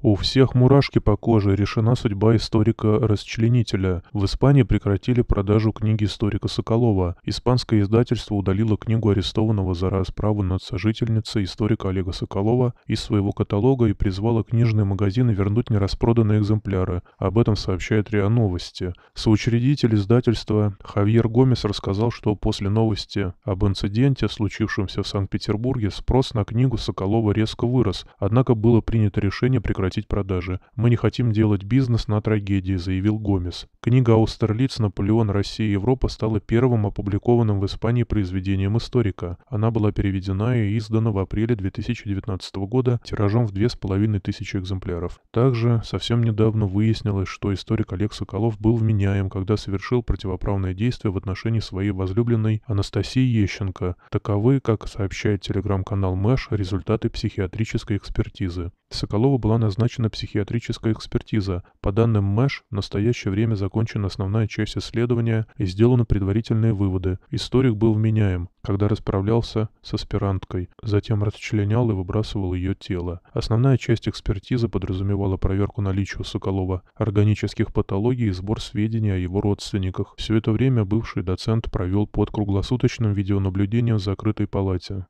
У всех мурашки по коже решена судьба историка-расчленителя. В Испании прекратили продажу книги историка Соколова. Испанское издательство удалило книгу арестованного за расправу над сожительницей историка Олега Соколова из своего каталога и призвало книжные магазины вернуть нераспроданные экземпляры. Об этом сообщает РИА Новости. Соучредитель издательства Хавьер Гомес рассказал, что после новости об инциденте, случившемся в Санкт-Петербурге, спрос на книгу Соколова резко вырос, однако было принято решение прекратить прекратить продажи. «Мы не хотим делать бизнес на трагедии», — заявил Гомес. Книга Аустерлиц «Наполеон. Россия и Европа» стала первым опубликованным в Испании произведением историка. Она была переведена и издана в апреле 2019 года тиражом в 2500 экземпляров. Также совсем недавно выяснилось, что историк Олег Соколов был вменяем, когда совершил противоправное действие в отношении своей возлюбленной Анастасии Ещенко. Таковы, как сообщает телеграм-канал МЭШ, результаты психиатрической экспертизы. Соколова была назначена назначена психиатрическая экспертиза. По данным МЭШ, в настоящее время закончена основная часть исследования и сделаны предварительные выводы. Историк был вменяем, когда расправлялся с аспиранткой, затем расчленял и выбрасывал ее тело. Основная часть экспертизы подразумевала проверку наличия у Соколова органических патологий и сбор сведений о его родственниках. Все это время бывший доцент провел под круглосуточным видеонаблюдением в закрытой палате.